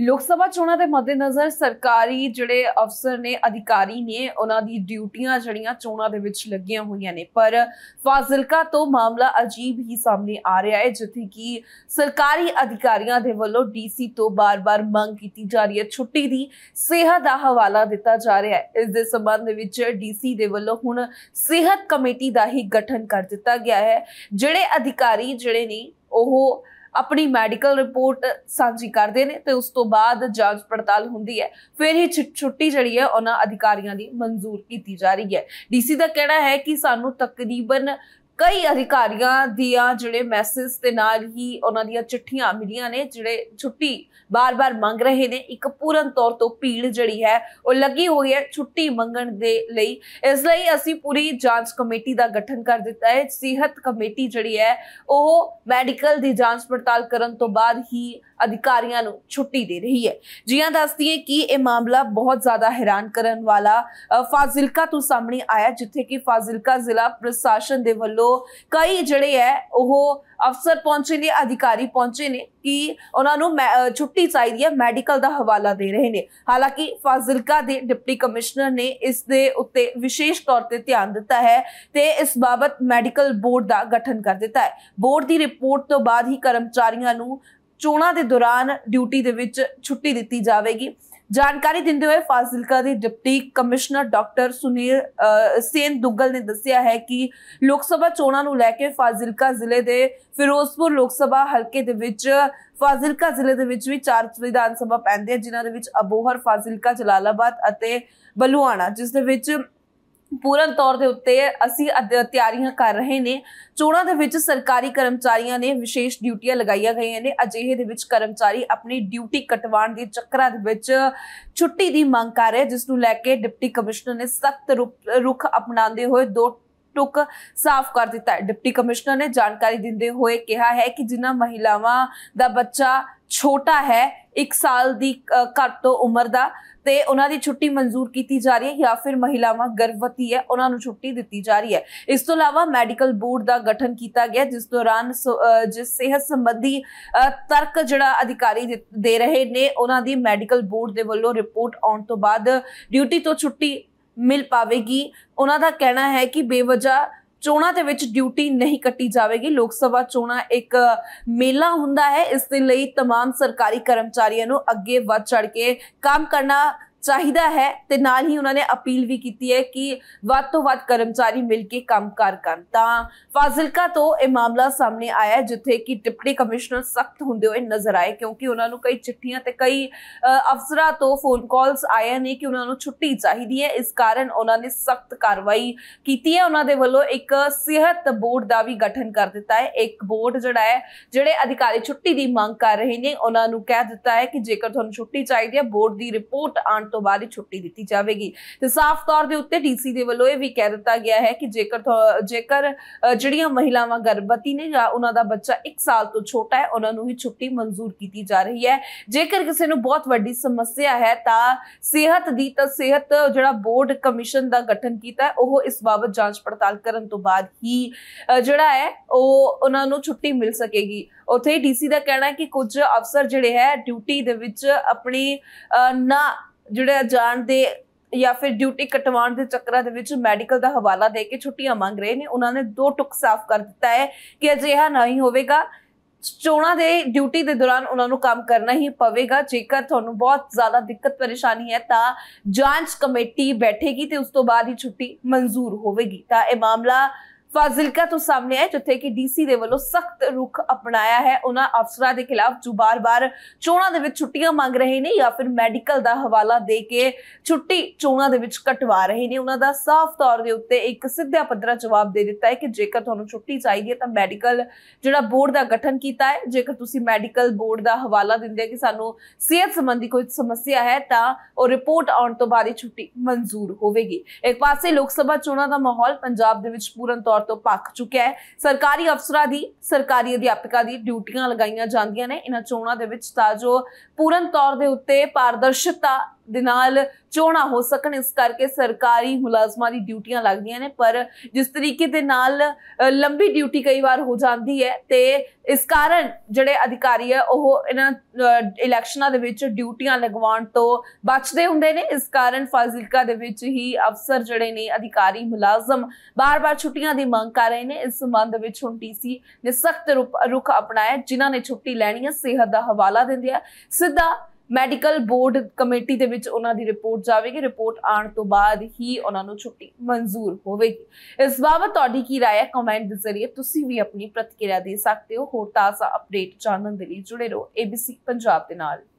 ਲੋਕ ਸਭਾ ਚੋਣਾਂ ਦੇ ਮੱਦੇਨਜ਼ਰ ਸਰਕਾਰੀ ਜਿਹੜੇ ਅਫਸਰ ਨੇ ਅਧਿਕਾਰੀ ਨੇ ਉਹਨਾਂ ਦੀ ਡਿਊਟੀਆਂ ਜਿਹੜੀਆਂ ਚੋਣਾਂ ਦੇ ਵਿੱਚ ਲੱਗੀਆਂ ਹੋਈਆਂ ਨੇ ਪਰ ਫਾਜ਼ਿਲਕਾ ਤੋਂ ਮਾਮਲਾ ਅਜੀਬ ਹੀ ਸਾਹਮਣੇ ਆ ਰਿਹਾ ਹੈ ਜਿੱਥੇ ਕਿ ਸਰਕਾਰੀ ਅਧਿਕਾਰੀਆਂ ਦੇ ਵੱਲੋਂ ਡੀਸੀ ਤੋਂ ਬਾਰ-ਬਾਰ ਮੰਗ ਕੀਤੀ ਜਾ ਰਹੀ ਹੈ ਛੁੱਟੀ ਦੀ ਸਿਹਤ ਦਾ ਹਵਾਲਾ ਦਿੱਤਾ ਜਾ ਰਿਹਾ ਹੈ ਇਸ ਦੇ ਸਬੰਧ ਵਿੱਚ ਡੀਸੀ ਦੇ ਵੱਲੋਂ ਹੁਣ ਸਿਹਤ ਕਮੇਟੀ ਦਾ ਹੀ ਗਠਨ ਕਰ ਦਿੱਤਾ ਗਿਆ ਹੈ ਜਿਹੜੇ ਅਧਿਕਾਰੀ ਜਿਹੜੇ ਨੇ ਉਹ ਆਪਣੀ ਮੈਡੀਕਲ ਰਿਪੋਰਟ ਸਾਂਝੀ ਕਰਦੇ ਨੇ ਤੇ ਉਸ ਤੋਂ ਬਾਅਦ ਜਾਂਚ ਪੜਤਾਲ ਹੁੰਦੀ ਹੈ ਫਿਰ ਹੀ ਛੁੱਟੀ ਜਿਹੜੀ ਹੈ ਉਹਨਾਂ ਅਧਿਕਾਰੀਆਂ ਦੀ ਮਨਜ਼ੂਰ ਕੀਤੀ ਜਾ ਰਹੀ ਹੈ ਡੀਸੀ ਦਾ ਕਹਿਣਾ ਹੈ ਕਿ ਸਾਨੂੰ ਤਕਰੀਬਨ ਕਈ ਅਧਿਕਾਰੀਆਂ ਦੀਆਂ ਜਿਹੜੇ ਮੈਸੇਜ ਦੇ ਨਾਲ ਹੀ ਉਹਨਾਂ ਦੀਆਂ ਚਿੱਠੀਆਂ ਮਿਲੀਆਂ ਨੇ ਜਿਹੜੇ ਛੁੱਟੀ ਬਾਰ-ਬਾਰ ਮੰਗ ਰਹੇ ਨੇ ਇੱਕ ਪੂਰਨ ਤੌਰ ਤੋਂ ਭੀੜ ਜਿਹੜੀ ਹੈ ਉਹ ਲੱਗੀ ਹੋਈ ਹੈ ਛੁੱਟੀ ਮੰਗਣ ਦੇ ਲਈ ਇਸ ਲਈ ਅਸੀਂ ਪੂਰੀ ਜਾਂਚ ਕਮੇਟੀ ਦਾ ਗਠਨ ਕਰ ਦਿੱਤਾ ਹੈ ਸਿਹਤ ਕਮੇਟੀ ਜਿਹੜੀ ਹੈ ਉਹ ਮੈਡੀਕਲ ਦੀ ਜਾਂਚ ਪੜਤਾਲ ਕਰਨ ਤੋਂ ਬਾਅਦ ਹੀ ਅਧਿਕਾਰੀਆਂ ਨੂੰ ਛੁੱਟੀ ਦੇ ਰਹੀ ਹੈ ਜੀਆਂ ਹੈ ਕਿ ਇਹ ਮਾਮਲਾ ਬਹੁਤ ਜ਼ਿਆਦਾ ਹੈਰਾਨ ਕਰਨ ਵਾਲਾ ਫਾਜ਼ਿਲਕਾ ਤੋਂ ਸਾਹਮਣੇ ਆਇਆ ਜਿੱਥੇ ਕਿ ਫਾਜ਼ਿਲਕਾ ਜ਼ਿਲ੍ਹਾ ਪ੍ਰਸ਼ਾਸਨ ਦੇ ਵੱਲੋਂ ਕਈ ਜਿਹੜੇ ਹੈ ਉਹ ਅਫਸਰ ਪਹੁੰਚੇ ਨੇ ਅਧਿਕਾਰੀ ਪਹੁੰਚੇ ਨੇ ਕਿ ਉਹਨਾਂ ਨੂੰ ਛੁੱਟੀ ਚਾਹੀਦੀ ਹੈ ਮੈਡੀਕਲ ਦਾ ਹਵਾਲਾ ਦੇ ਰਹੇ ਨੇ ਹਾਲਾਂਕਿ ਫਾਜ਼ਿਲਕਾ ਦੇ ਡਿਪਟੀ ਕਮਿਸ਼ਨਰ ਨੇ ਇਸ ਦੇ ਉੱਤੇ ਵਿਸ਼ੇਸ਼ ਤੌਰ ਤੇ ਧਿਆਨ ਦਿੱਤਾ ਹੈ ਤੇ ਇਸ ਬਾਬਤ ਮੈਡੀਕਲ ਬੋਰਡ ਦਾ ਗਠਨ ਕਰ ਦਿੱਤਾ ਹੈ ਬੋਰਡ ਦੀ ਰਿਪੋਰਟ ਤੋਂ ਬਾਅਦ ਹੀ ਕਰਮਚਾਰੀਆਂ ਨੂੰ ਚੋਣਾਂ ਦੇ ਦੌਰਾਨ ਡਿਊਟੀ ਦੇ ਵਿੱਚ ਛੁੱਟੀ ਦਿੱਤੀ ਜਾਵੇਗੀ ਜਾਣਕਾਰੀ ਦਿੰਦੇ ਹੋਏ ਫਾਜ਼ਿਲਕਾ ਦੇ deputy commissioner doctor Sunil Sen Duggal ਨੇ ਦੱਸਿਆ ਹੈ ਕਿ ਲੋਕ ਸਭਾ ਚੋਣਾਂ ਨੂੰ ਲੈ ਕੇ ਫਾਜ਼ਿਲਕਾ ਜ਼ਿਲ੍ਹੇ ਦੇ ਫਿਰੋਜ਼ਪੁਰ ਲੋਕ ਸਭਾ ਹਲਕੇ ਦੇ ਵਿੱਚ ਫਾਜ਼ਿਲਕਾ ਜ਼ਿਲ੍ਹੇ ਦੇ ਵਿੱਚ ਵੀ ਚਾਰ ਵਿਧਾਨ ਸਭਾ ਪੈਂਦੇ ਆ ਜਿਨ੍ਹਾਂ ਦੇ ਵਿੱਚ ਅਬੋਹਰ ਫਾਜ਼ਿਲਕਾ ਜਲਾਲਾਬਾਦ ਅਤੇ ਬਲੂਆਣਾ ਜਿਸ ਦੇ ਵਿੱਚ ਪੂਰਨ ਤੌਰ ਦੇ ਉੱਤੇ ਅਸੀਂ ਤਿਆਰੀਆਂ ਕਰ ਰਹੇ ਨੇ ਚੋਣਾਂ ਦੇ ਵਿੱਚ ਸਰਕਾਰੀ ਕਰਮਚਾਰੀਆਂ ਨੇ ਵਿਸ਼ੇਸ਼ ਡਿਊਟੀਆਂ ਲਗਾਈਆਂ ਗਈਆਂ ਨੇ ਅਜਿਹੇ ਦੇ ਵਿੱਚ ਕਰਮਚਾਰੀ ਆਪਣੀ ਡਿਊਟੀ ਕਟਵਾਉਣ ਦੇ ਚੱਕਰਾਂ ਦੇ ਵਿੱਚ ਛੁੱਟੀ ਦੀ ਮੰਗ ਕਰ ਰਹੇ ਜਿਸ ਨੂੰ ਲੈ ਕੇ ਡਿਪਟੀ ਕਮਿਸ਼ਨਰ ਨੇ ਸਖਤ ਰੁਖ ਅਪਣਾਉਂਦੇ ਹੋਏ ਦੋ ਟੁਕ ਸਾਫ਼ ਕਰ ਦਿੱਤਾ ਹੈ ਡਿਪਟੀ ਕਮਿਸ਼ਨਰ ਨੇ ਜਾਣਕਾਰੀ ਦਿੰਦੇ ਹੋਏ ਕਿਹਾ ਹੈ ਕਿ ਜਿਨ੍ਹਾਂ ਮਹਿਲਾਵਾਂ ਦਾ ਬੱਚਾ ਛੋਟਾ ਹੈ 1 ਸਾਲ ਦੀ ਘੱਟ ਤੋਂ ਉਮਰ ਦਾ ਤੇ ਉਹਨਾਂ ਦੀ ਛੁੱਟੀ ਮਨਜ਼ੂਰ ਕੀਤੀ ਜਾ ਰਹੀ ਹੈ ਜਾਂ ਫਿਰ ਮਹਿਲਾਵਾਂ ਗਰਭਵਤੀ ਹੈ ਉਹਨਾਂ ਨੂੰ ਛੁੱਟੀ ਦਿੱਤੀ ਜਾ ਰਹੀ ਹੈ ਇਸ ਤੋਂ ਇਲਾਵਾ ਮੈਡੀਕਲ ਬੋਰਡ ਦਾ ਗਠਨ ਕੀਤਾ ਗਿਆ ਜਿਸ ਦੌਰਾਨ ਜਿਸ ਸਿਹਤ ਸੰਬੰਧੀ ਤਰਕ ਜਿਹੜਾ ਅਧਿਕਾਰੀ ਦੇ ਰਹੇ ਨੇ ਉਹਨਾਂ ਦੀ ਮੈਡੀਕਲ ਬੋਰਡ ਦੇ ਵੱਲੋਂ ਰਿਪੋਰਟ ਆਉਣ ਤੋਂ ਬਾਅਦ ਡਿਊਟੀ ਤੋਂ ਛੁੱਟੀ ਮਿਲ ਪਾਵੇਗੀ ਉਹਨਾਂ ਦਾ ਕਹਿਣਾ ਹੈ ਕਿ ਬੇਵਜਾ ਚੋਣਾਂ ਦੇ ਵਿੱਚ ਡਿਊਟੀ ਨਹੀਂ ਕੱਟੀ ਜਾਵੇਗੀ ਲੋਕ ਸਭਾ ਚੋਣਾਂ ਇੱਕ ਮੇਲਾ ਹੁੰਦਾ ਹੈ ਇਸ ਦੇ ਲਈ तमाम ਸਰਕਾਰੀ ਕਰਮਚਾਰੀਆਂ ਨੂੰ ਅੱਗੇ ਵੱਧ ਚੜ ਕੇ ਕੰਮ ਕਰਨਾ ਚਾਹੀਦਾ ਹੈ ਤੇ ਨਾਲ ਹੀ ਉਹਨਾਂ ਨੇ ਅਪੀਲ ਵੀ ਕੀਤੀ ਹੈ ਕਿ ਵੱਧ ਤੋਂ ਵੱਧ ਕਰਮਚਾਰੀ ਮਿਲ ਕੇ ਕੰਮ ਕਰ ਕਰਨ ਤਾਂ ਫਾਜ਼ਿਲਕਾ ਤੋਂ ਇਹ ਮਾਮਲਾ ਸਾਹਮਣੇ ਆਇਆ ਜਿੱਥੇ ਕਿ ਡਿਪਟੀ ਕਮਿਸ਼ਨਰ ਸਖਤ ਹੁੰਦੇ ਹੋਏ ਨਜ਼ਰ ਆਏ ਕਿਉਂਕਿ ਉਹਨਾਂ ਨੂੰ ਕਈ ਚਿੱਠੀਆਂ ਤੇ ਕਈ ਅਫਸਰਾਂ ਤੋਂ ਫੋਨ ਕਾਲਸ ਆਏ ਨੇ ਕਿ ਉਹਨਾਂ ਨੂੰ ਛੁੱਟੀ ਚਾਹੀਦੀ ਹੈ ਇਸ ਕਾਰਨ ਉਹਨਾਂ ਨੇ ਸਖਤ ਕਾਰਵਾਈ ਕੀਤੀ ਹੈ ਉਹਨਾਂ ਦੇ ਵੱਲੋਂ ਇੱਕ ਸਿਹਤ ਬੋਰਡ ਦਾ ਵੀ ਗਠਨ ਕਰ ਦਿੱਤਾ ਹੈ ਇੱਕ ਬੋਰਡ ਜਿਹੜਾ ਹੈ ਜਿਹੜੇ ਅਧਿਕਾਰੀ ਛੁੱਟੀ ਦੀ ਮੰਗ ਕਰ ਰਹੇ ਨੇ ਉਹਨਾਂ ਨੂੰ ਕਹਿ ਦਿੱਤਾ ਹੈ ਕਿ ਜੇਕਰ ਤੁਹਾਨੂੰ ਛੁੱਟੀ ਚਾਹੀਦੀ ਹੈ ਬੋਰਡ ਦੀ ਰਿਪੋਰਟ ਆਣ ਤੋਂ ਬਾਅਦ ਹੀ ਛੁੱਟੀ ਦਿੱਤੀ ਜਾਵੇਗੀ ਤੇ ਸਾਫ਼ ਤੌਰ ਦੇ ਉੱਤੇ ਡੀਸੀ ਦੇ ਵੱਲੋਂ ਇਹ ਵੀ ਕਹਿ ਦਿੱਤਾ ਗਿਆ ਹੈ ਕਿ ਜੇਕਰ ਜੇਕਰ ਜਿਹੜੀਆਂ ਮਹਿਲਾਵਾਂ ਗਰਭਵਤੀ ਨੇ ਜਾਂ ਉਹਨਾਂ ਦਾ ਬੱਚਾ 1 ਸਾਲ ਤੋਂ ਛੋਟਾ ਹੈ ਉਹਨਾਂ ਨੂੰ ਹੀ ਛੁੱਟੀ ਮਨਜ਼ੂਰ ਕੀਤੀ ਜਾ ਰਹੀ ਹੈ ਜੇਕਰ ਕਿਸੇ ਨੂੰ ਬਹੁਤ ਵੱਡੀ ਸਮੱਸਿਆ ਹੈ ਤਾਂ ਸਿਹਤ ਦੀ ਤਾਂ ਸਿਹਤ ਜਿਹੜਾ ਬੋਰਡ ਕਮਿਸ਼ਨ ਦਾ ਗਠਨ ਕੀਤਾ ਹੈ ਉਹ ਇਸ ਬਾਬਤ ਜਾਂਚ ਪੜਤਾਲ ਕਰਨ ਤੋਂ ਬਾਅਦ ਹੀ ਜਿਹੜਾ ਹੈ ਉਹ ਉਹਨਾਂ ਨੂੰ ਛੁੱਟੀ ਮਿਲ ਸਕੇਗੀ ਉਥੇ ਡੀਸੀ ਦਾ ਕਹਿਣਾ ਹੈ ਕਿ ਕੁਝ ਅਫਸਰ ਜਿਹੜੇ ਹੈ ਡਿਊਟੀ ਦੇ ਵਿੱਚ ਆਪਣੀ ਨਾ ਜਿਹੜਾ ਜਾਣ ਦੇ ਜਾਂ ਫਿਰ ਡਿਊਟੀ ਕਟਵਾਉਣ ਦੇ ਚੱਕਰਾਂ ਦੇ ਵਿੱਚ ਮੈਡੀਕਲ ਦਾ ਹਵਾਲਾ ਦੇ ਕੇ ਛੁੱਟੀਆਂ ਮੰਗ ਰਹੇ ਨੇ ਉਹਨਾਂ ਨੇ ਦੋ ਟੁਕ ਸਾਫ਼ ਕਰ ਦਿੱਤਾ ਹੈ ਕਿ ਅਜਿਹਾ ਨਹੀਂ ਹੋਵੇਗਾ ਚੋਣਾਂ ਦੇ ਡਿਊਟੀ ਦੇ ਦੌਰਾਨ ਉਹਨਾਂ ਨੂੰ ਕੰਮ ਕਰਨਾ ਹੀ ਪਵੇਗਾ ਜੇਕਰ ਤੁਹਾਨੂੰ ਬਹੁਤ ਜ਼ਿਆਦਾ ਦਿੱਕਤ ਪਰੇਸ਼ਾਨੀ ਹੈ ਤਾਂ ਜਾਂਚ ਕਮੇਟੀ ਬੈਠੇਗੀ ਤੇ ਉਸ ਤੋਂ ਬਾਅਦ ਹੀ ਛੁੱਟੀ ਮਨਜ਼ੂਰ ਹੋਵੇਗੀ ਤਾਂ ਇਹ ਮਾਮਲਾ ਫਾਜ਼ਿਲਕਾ ਤੋਂ ਸਾਹਮਣੇ ਆਇਆ ਜਿੱਥੇ ਕਿ ਡੀਸੀ ਦੇ ਵੱਲੋਂ ਸਖਤ ਰੁਖ ਅਪਣਾਇਆ ਹੈ ਉਹਨਾਂ ਅਫਸਰਾਂ ਦੇ ਖਿਲਾਫ ਜੋ ਬਾਰ-ਬਾਰ ਚੋਣਾਂ ਦੇ ਵਿੱਚ ਛੁੱਟੀਆਂ ਮੰਗ ਰਹੇ ਨੇ ਜਾਂ ਫਿਰ ਮੈਡੀਕਲ ਦਾ ਹਵਾਲਾ ਦੇ ਕੇ ਛੁੱਟੀ ਚੋਣਾਂ ਦੇ ਵਿੱਚ ਕਟਵਾ ਰਹੇ ਨੇ ਉਹਨਾਂ ਦਾ ਸਾਫ਼ ਤੌਰ ਦੇ ਉੱਤੇ ਇੱਕ ਸਿੱਧਾ ਪੱਧਰਾ ਜਵਾਬ ਦੇ ਦਿੱਤਾ ਹੈ ਕਿ ਜੇਕਰ ਤੁਹਾਨੂੰ ਛੁੱਟੀ ਚਾਹੀਦੀ ਹੈ ਤਾਂ ਮੈਡੀਕਲ ਜਿਹੜਾ ਬੋਰਡ ਦਾ ਗਠਨ ਕੀਤਾ ਹੈ ਜੇਕਰ ਤੁਸੀਂ ਮੈਡੀਕਲ ਬੋਰਡ ਦਾ ਹਵਾਲਾ ਦਿੰਦੇ ਕਿ ਸਾਨੂੰ ਸਿਹਤ ਸੰਬੰਧੀ ਕੋਈ ਸਮੱਸਿਆ ਹੈ ਤਾਂ ਉਹ ਰਿਪੋਰਟ ਆਉਣ ਤੋਂ ਬਾਅਦ ਹੀ ਛੁੱਟੀ ਮਨਜ਼ੂਰ ਹੋਵੇਗੀ ਇੱਕ ਪਾਸੇ ਲੋਕ ਸਭਾ ਚੋਣਾਂ ਦਾ ਮਾਹੌਲ ਪੰਜਾਬ ਦੇ ਵਿੱਚ ਪੂਰਨ ਤੌਰ ਤੋਂ ਪੱਕ ਚੁੱਕਿਆ ਹੈ ਸਰਕਾਰੀ ਅਫਸਰਾਂ ਦੀ ਸਰਕਾਰੀ ਅਧਿਆਪਕਾਂ ਦੀ ਡਿਊਟੀਆਂ ਲਗਾਈਆਂ ਜਾਂਦੀਆਂ ਨੇ ਇਹਨਾਂ ਚੋਣਾਂ ਦੇ ਵਿੱਚ ਤਾਂ ਜੋ ਪੂਰਨ ਤੌਰ ਦੇ ਉੱਤੇ ਪਾਰਦਰਸ਼ਤਾ ਦੇ ਨਾਲ ਚੋਣਾ ਹੋ ਸਕਣ ਇਸ ਕਰਕੇ ਸਰਕਾਰੀ ਮੁਲਾਜ਼ਮਾਂ ਦੀ ਡਿਊਟੀਆਂ ਲੱਗਦੀਆਂ ਨੇ ਪਰ ਜਿਸ ਤਰੀਕੇ ਦੇ ਨਾਲ ਲੰਬੀ ਡਿਊਟੀ ਕਈ ਵਾਰ ਹੋ ਜਾਂਦੀ ਹੈ ਤੇ ਇਸ ਕਾਰਨ ਜਿਹੜੇ ਅਧਿਕਾਰੀ ਹੈ ਉਹ ਇਹਨਾਂ ਇਲੈਕਸ਼ਨਾਂ ਦੇ ਵਿੱਚ ਡਿਊਟੀਆਂ ਲਗਵਾਉਣ ਤੋਂ ਬਚਦੇ ਹੁੰਦੇ ਨੇ ਇਸ ਕਾਰਨ ਫਾਜ਼ਿਲਕਾ ਦੇ ਵਿੱਚ ਹੀ ਅਫਸਰ ਜਿਹੜੇ ਨੇ ਅਧਿਕਾਰੀ ਮੁਲਾਜ਼ਮ ਬਾਰ-ਬਾਰ ਛੁੱਟੀਆਂ ਦੀ ਮੰਗ ਕਰ ਰਹੇ ਨੇ ਇਸ ਸੰਬੰਧ ਵਿੱਚ ਹੁਣ ਟੀਸੀ ਨੇ ਸਖਤ ਰੁਖ ਅਪਣਾਇਆ ਜਿਨ੍ਹਾਂ ਨੇ ਛੁੱਟੀ ਲੈਣੀ ਹੈ ਸਿਹਤ ਦਾ ਹਵਾਲਾ ਦਿੰਦੇ ਆ ਸਿੱਧਾ ਮੈਡੀਕਲ ਬੋਰਡ ਕਮੇਟੀ ਦੇ ਵਿੱਚ ਉਹਨਾਂ ਦੀ ਰਿਪੋਰਟ ਜਾਵੇਗੀ ਰਿਪੋਰਟ ਆਉਣ ਤੋਂ ਬਾਅਦ ਹੀ ਉਹਨਾਂ ਨੂੰ ਛੁੱਟੀ ਮਨਜ਼ੂਰ ਹੋਵੇਗੀ ਇਸ ਬਾਬਤ ਤੁਹਾਡੀ ਕੀ رائے ਹੈ ਕਮੈਂਟ ਦੇ ਜ਼ਰੀਏ ਤੁਸੀਂ ਵੀ ਆਪਣੀ ਪ੍ਰਤੀਕਿਰਿਆ ਦੇ ਸਕਦੇ ਹੋ ਹੋਰ ਤਾਜ਼ਾ ਅਪਡੇਟ ਜਾਣਨ ਦੇ ਲਈ ਜੁੜੇ ਰਹੋ ABC ਪੰਜਾਬ ਦੇ ਨਾਲ